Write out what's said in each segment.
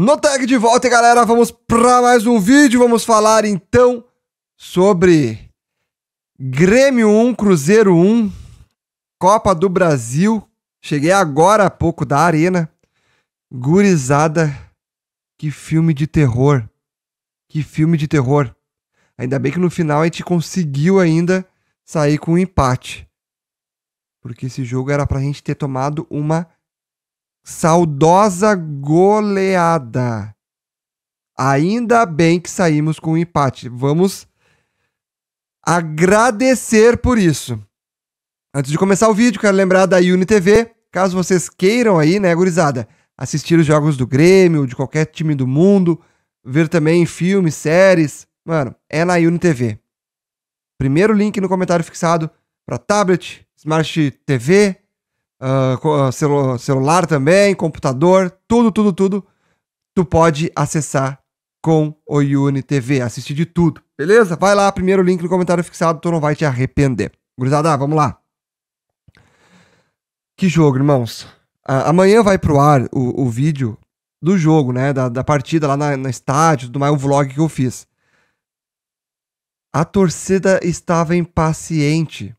No tag de volta, galera, vamos para mais um vídeo. Vamos falar então sobre Grêmio 1, Cruzeiro 1, Copa do Brasil. Cheguei agora há pouco da Arena. Gurizada, que filme de terror. Que filme de terror. Ainda bem que no final a gente conseguiu ainda sair com um empate. Porque esse jogo era pra gente ter tomado uma Saudosa goleada. Ainda bem que saímos com um empate. Vamos agradecer por isso. Antes de começar o vídeo, quero lembrar da UniTV, caso vocês queiram aí, né, gurizada, assistir os jogos do Grêmio, de qualquer time do mundo, ver também filmes, séries, mano, é na UniTV. Primeiro link no comentário fixado para tablet, Smart TV, uh, celu celular também, computador, tudo, tudo, tudo, tu pode acessar com o Yuni TV, assistir de tudo, beleza? Vai lá, primeiro link no comentário fixado, tu não vai te arrepender. Gurizada, vamos lá. Que jogo, irmãos. Uh, amanhã vai pro ar o, o vídeo do jogo, né? Da, da partida lá na, na estádio, do mais um vlog que eu fiz. A torcida estava impaciente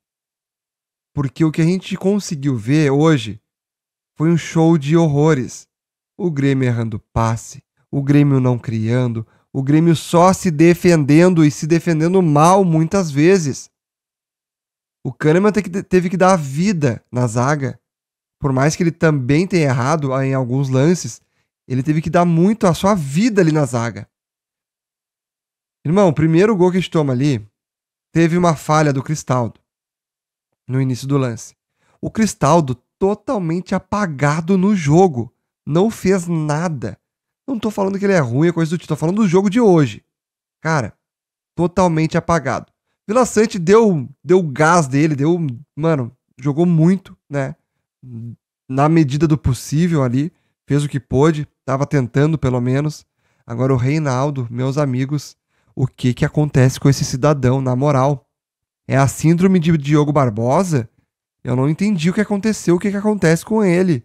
porque o que a gente conseguiu ver hoje foi um show de horrores. O Grêmio errando passe, o Grêmio não criando, o Grêmio só se defendendo e se defendendo mal muitas vezes. O Kahneman teve que dar a vida na zaga. Por mais que ele também tenha errado ah, em alguns lances, ele teve que dar muito a sua vida ali na zaga. Irmão, o primeiro gol que a gente toma ali teve uma falha do Cristaldo no início do lance. O Cristaldo totalmente apagado no jogo, não fez nada. Não tô falando que ele é ruim, é coisa do tipo, tô falando do jogo de hoje. Cara, totalmente apagado. Vila Sante deu deu gás dele, deu, mano, jogou muito, né? Na medida do possível ali, fez o que pôde, tava tentando pelo menos. Agora o Reinaldo, meus amigos, o que que acontece com esse cidadão, na moral? É a síndrome de Diogo Barbosa? Eu não entendi o que aconteceu, o que, que acontece com ele.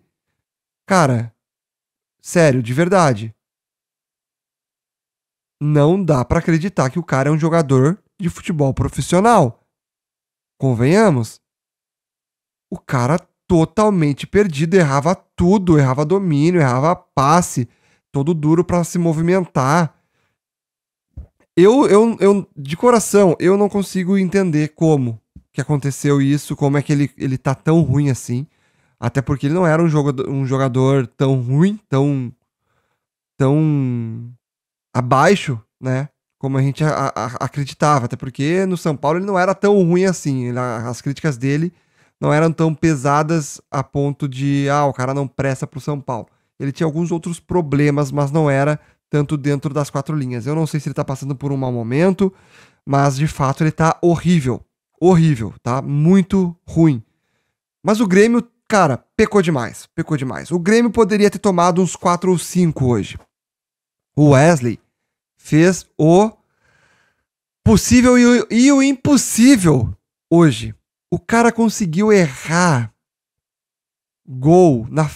Cara, sério, de verdade. Não dá para acreditar que o cara é um jogador de futebol profissional. Convenhamos. O cara totalmente perdido, errava tudo, errava domínio, errava passe, todo duro para se movimentar. Eu, eu, eu, de coração, eu não consigo entender como que aconteceu isso, como é que ele, ele tá tão ruim assim. Até porque ele não era um jogador, um jogador tão ruim, tão. tão. abaixo, né? Como a gente a, a, acreditava. Até porque no São Paulo ele não era tão ruim assim. Ele, as críticas dele não eram tão pesadas a ponto de. ah, o cara não presta pro São Paulo. Ele tinha alguns outros problemas, mas não era tanto dentro das quatro linhas. Eu não sei se ele está passando por um mau momento, mas de fato ele está horrível. Horrível, tá? Muito ruim. Mas o Grêmio, cara, pecou demais. Pecou demais. O Grêmio poderia ter tomado uns 4 ou 5 hoje. O Wesley fez o possível e o, e o impossível hoje. O cara conseguiu errar gol na,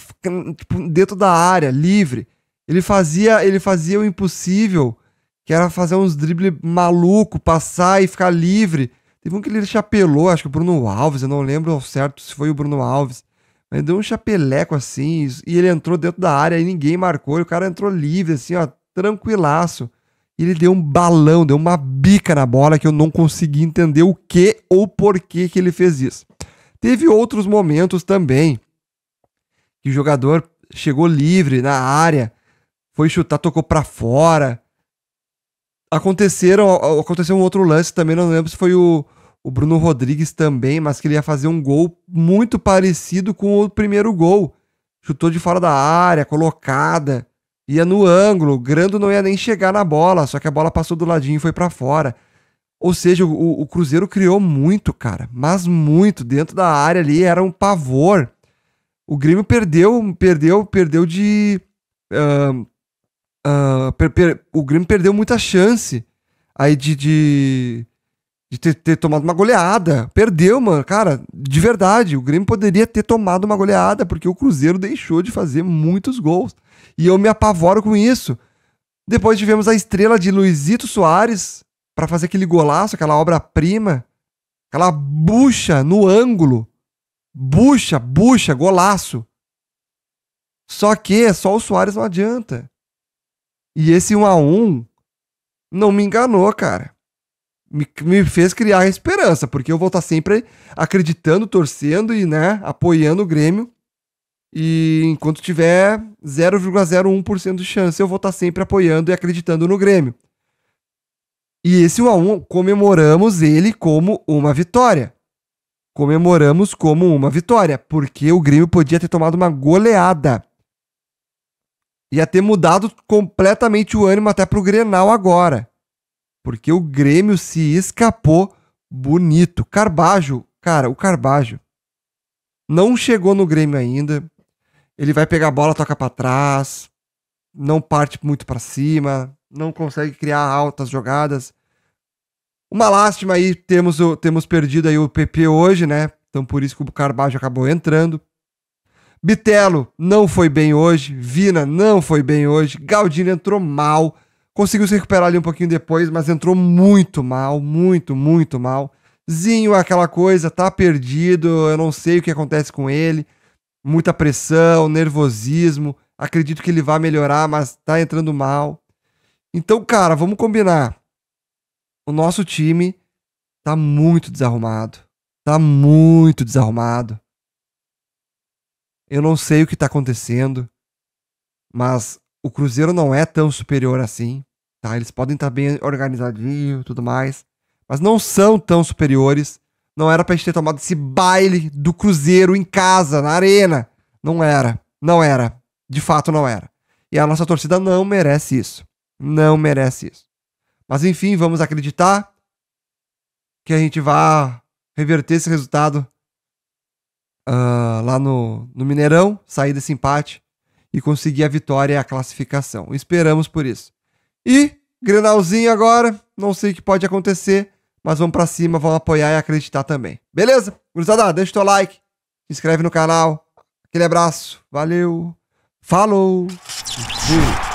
tipo, dentro da área, livre. Ele fazia, ele fazia o impossível, que era fazer uns dribles maluco, passar e ficar livre. Teve um que ele chapelou, acho que o Bruno Alves, eu não lembro ao certo se foi o Bruno Alves. Mas deu um chapeleco assim, e ele entrou dentro da área e ninguém marcou. E o cara entrou livre, assim, ó, tranquilaço. E ele deu um balão, deu uma bica na bola que eu não consegui entender o que ou porquê que ele fez isso. Teve outros momentos também que o jogador chegou livre na área foi chutar, tocou para fora. Aconteceram, aconteceu um outro lance também, não lembro se foi o, o Bruno Rodrigues também, mas que ele ia fazer um gol muito parecido com o primeiro gol. Chutou de fora da área, colocada, ia no ângulo, Grando não ia nem chegar na bola, só que a bola passou do ladinho e foi para fora. Ou seja, o, o, Cruzeiro criou muito, cara, mas muito dentro da área ali, era um pavor. O Grêmio perdeu, perdeu, perdeu de. Uh, uh, per, per, o Grêmio perdeu muita chance aí de, de, de ter, ter, tomado uma goleada. Perdeu, mano. Cara, de verdade, o Grêmio poderia ter tomado uma goleada, porque o Cruzeiro deixou de fazer muitos gols. E eu me apavoro com isso. Depois tivemos a estrela de Luizito Soares para fazer aquele golaço, aquela obra-prima, aquela bucha no ângulo. Bucha, bucha, golaço. Só que só o Soares não adianta. E esse 1 a 1 não me enganou, cara. Me, me fez criar esperança, porque eu vou estar tá sempre acreditando, torcendo e, né, apoiando o Grêmio. E enquanto tiver 0,01% de chance, eu vou estar tá sempre apoiando e acreditando no Grêmio. E esse 1 a 1 comemoramos ele como uma vitória. Comemoramos como uma vitória, porque o Grêmio podia ter tomado uma goleada ia ter mudado completamente o ânimo até pro Grenal agora. Porque o Grêmio se escapou bonito. Carbajo, cara, o Carbajo não chegou no Grêmio ainda. Ele vai pegar a bola, toca para trás, não parte muito para cima, não consegue criar altas jogadas. Uma lástima aí, temos, temos perdido aí o PP hoje, né? Então por isso que o Carbajo acabou entrando. Bitelo não foi bem hoje, Vina não foi bem hoje, Galdino entrou mal, conseguiu se recuperar ali um pouquinho depois, mas entrou muito mal, muito, muito mal. Zinho aquela coisa, tá perdido, eu não sei o que acontece com ele, muita pressão, nervosismo, acredito que ele vai melhorar, mas tá entrando mal. Então, cara, vamos combinar. O nosso time tá muito desarrumado. Tá muito desarrumado eu não sei o que está acontecendo, mas o Cruzeiro não é tão superior assim, tá? Eles podem estar tá bem organizadinho, tudo mais, mas não são tão superiores. Não era para gente ter tomado esse baile do Cruzeiro em casa, na arena. Não era. Não era. De fato, não era. E a nossa torcida não merece isso. Não merece isso. Mas enfim, vamos acreditar que a gente vá reverter esse resultado uh, lá no, no Mineirão, sair desse empate e conseguir a vitória e a classificação. Esperamos por isso. E Grenalzinho agora, não sei o que pode acontecer, mas vamos para cima, vamos apoiar e acreditar também. Beleza? Gurizada, deixa o teu like, se inscreve no canal. Aquele abraço, valeu, falou! Fui.